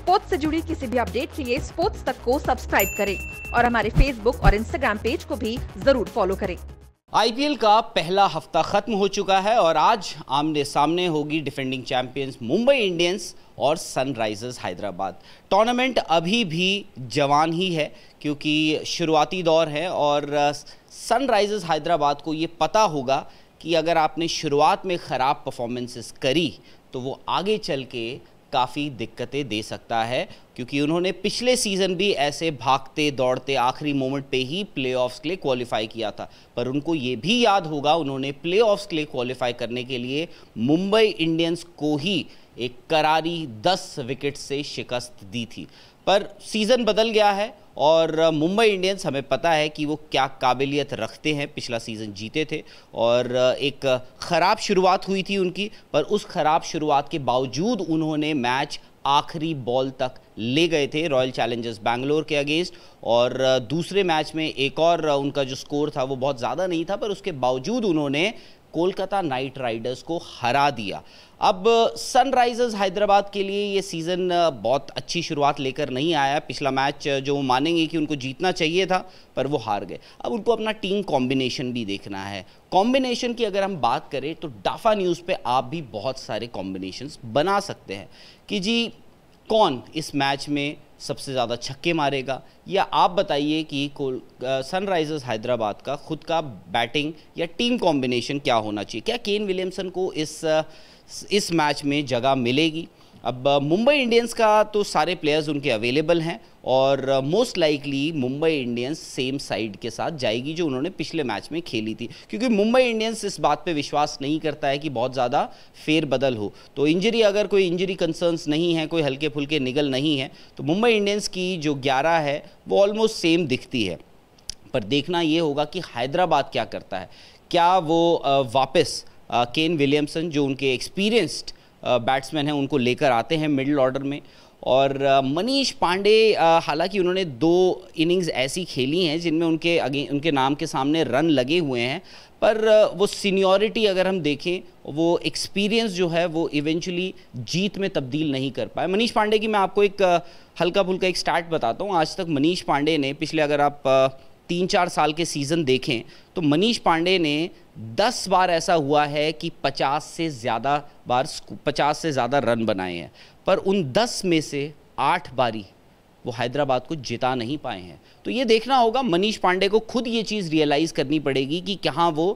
sports से जुड़ी किसी भी अपडेट के लिए स्पोर्ट्स तक को सब्सक्राइब करें और हमारे फेसबुक और इंस्टाग्राम पेज को भी जरूर फॉलो करें आईपीएल का पहला हफ्ता खत्म हो चुका है और आज आमने सामने होगी डिफेंडिंग चैंपियंस मुंबई इंडियंस और सनराइजर्स हैदराबाद टूर्नामेंट अभी भी जवान ही है क्योंकि शुरुआती दौर है और सनराइजर्स हैदराबाद को ये पता होगा कि अगर आपने शुरुआत में ख़राब परफॉर्मेंसेस करी तो वो आगे चल के काफ़ी दिक्कतें दे सकता है क्योंकि उन्होंने पिछले सीज़न भी ऐसे भागते दौड़ते आखिरी मोमेंट पे ही प्लेऑफ्स के लिए क्वालिफाई किया था पर उनको ये भी याद होगा उन्होंने प्लेऑफ्स के लिए क्वालिफाई करने के लिए मुंबई इंडियंस को ही एक करारी दस विकेट से शिकस्त दी थी पर सीज़न बदल गया है और मुंबई इंडियंस हमें पता है कि वो क्या काबिलियत रखते हैं पिछला सीज़न जीते थे और एक ख़राब शुरुआत हुई थी उनकी पर उस ख़राब शुरुआत के बावजूद उन्होंने मैच आखिरी बॉल तक ले गए थे रॉयल चैलेंजर्स बैंगलोर के अगेंस्ट और दूसरे मैच में एक और उनका जो स्कोर था वो बहुत ज़्यादा नहीं था पर उसके बावजूद उन्होंने कोलकाता नाइट राइडर्स को हरा दिया अब सनराइजर्स हैदराबाद के लिए ये सीज़न बहुत अच्छी शुरुआत लेकर नहीं आया पिछला मैच जो वो मानेंगे कि उनको जीतना चाहिए था पर वो हार गए अब उनको अपना टीम कॉम्बिनेशन भी देखना है कॉम्बिनेशन की अगर हम बात करें तो डाफा न्यूज़ पे आप भी बहुत सारे कॉम्बिनेशंस बना सकते हैं कि जी कौन इस मैच में सबसे ज़्यादा छक्के मारेगा या आप बताइए कि सनराइजर्स हैदराबाद का खुद का बैटिंग या टीम कॉम्बिनेशन क्या होना चाहिए क्या केन विलियमसन को इस इस मैच में जगह मिलेगी अब मुंबई इंडियंस का तो सारे प्लेयर्स उनके अवेलेबल हैं और most likely Mumbai Indians same side के साथ जाएगी जो उन्होंने पिछले मैच में खेली थी क्योंकि मुंबई इंडियंस इस बात पे विश्वास नहीं करता है कि बहुत ज़्यादा फेरबदल हो तो इंजरी अगर कोई इंजरी कंसर्न्स नहीं है कोई हल्के फुल्के निगल नहीं है तो मुंबई इंडियंस की जो ग्यारह है वो ऑलमोस्ट सेम दिखती है पर देखना ये होगा कि हैदराबाद क्या करता है क्या वो वापस केन विलियमसन जो उनके एक्सपीरियंस्ड बैट्समैन हैं उनको लेकर आते हैं मिडिल ऑर्डर में और मनीष पांडे हालांकि उन्होंने दो इनिंग्स ऐसी खेली हैं जिनमें उनके अगे उनके नाम के सामने रन लगे हुए हैं पर वो सीनियोरिटी अगर हम देखें वो एक्सपीरियंस जो है वो इवेंचुअली जीत में तब्दील नहीं कर पाए मनीष पांडे की मैं आपको एक हल्का फुल्का एक स्टार्ट बताता हूँ आज तक मनीष पांडे ने पिछले अगर आप तीन चार साल के सीज़न देखें तो मनीष पांडे ने दस बार ऐसा हुआ है कि पचास से ज़्यादा बार पचास से ज़्यादा रन बनाए हैं पर उन दस में से आठ बारी वो हैदराबाद को जिता नहीं पाए हैं तो ये देखना होगा मनीष पांडे को खुद ये चीज़ रियलाइज़ करनी पड़ेगी कि कहाँ वो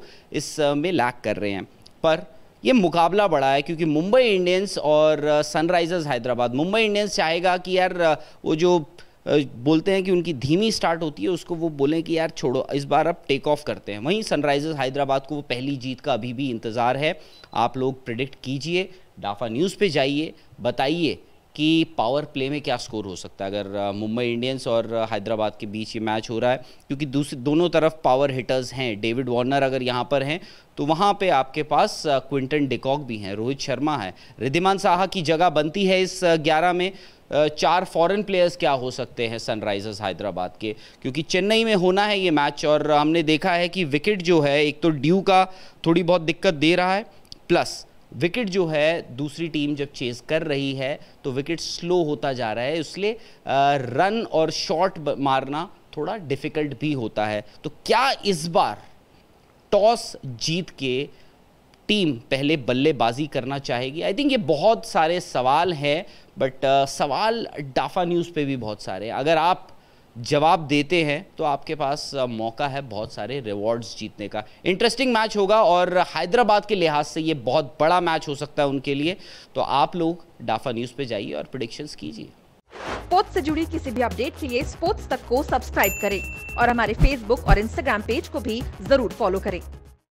इस में लैक कर रहे हैं पर ये मुकाबला बड़ा है क्योंकि मुंबई इंडियंस और सनराइज़र्स हैदराबाद मुंबई इंडियंस चाहेगा कि यार वो जो बोलते हैं कि उनकी धीमी स्टार्ट होती है उसको वो बोलें कि यार छोड़ो इस बार अब टेक ऑफ करते हैं वहीं सनराइजर्स हैदराबाद को वो पहली जीत का अभी भी इंतज़ार है आप लोग प्रिडिक्ट कीजिए डाफा न्यूज़ पे जाइए बताइए कि पावर प्ले में क्या स्कोर हो सकता है अगर मुंबई इंडियंस और हैदराबाद के बीच ये मैच हो रहा है क्योंकि दूसरी दोनों तरफ पावर हिटर्स हैं डेविड वार्नर अगर यहाँ पर हैं तो वहाँ पे आपके पास क्विंटन डिकॉक भी हैं रोहित शर्मा है रिद्धिमान साहा की जगह बनती है इस ग्यारह में चार फॉरेन प्लेयर्स क्या हो सकते हैं सनराइजर्स हैदराबाद के क्योंकि चेन्नई में होना है ये मैच और हमने देखा है कि विकेट जो है एक तो ड्यू का थोड़ी बहुत दिक्कत दे रहा है प्लस विकेट जो है दूसरी टीम जब चेज कर रही है तो विकेट स्लो होता जा रहा है इसलिए रन और शॉट मारना थोड़ा डिफिकल्ट भी होता है तो क्या इस बार टॉस जीत के टीम पहले बल्लेबाजी करना चाहेगी आई थिंक ये बहुत सारे सवाल हैं बट uh, सवाल डाफा न्यूज़ पे भी बहुत सारे हैं अगर आप जवाब देते हैं तो आपके पास uh, मौका है बहुत सारे रिवॉर्ड्स जीतने का इंटरेस्टिंग मैच होगा और हैदराबाद के लिहाज से ये बहुत बड़ा मैच हो सकता है उनके लिए तो आप लोग डाफा न्यूज़ पे जाइए और प्रडिक्शन कीजिए स्पोर्ट्स से जुड़ी किसी भी अपडेट के लिए स्पोर्ट्स तक को सब्सक्राइब करें और हमारे फेसबुक और इंस्टाग्राम पेज को भी जरूर फॉलो करें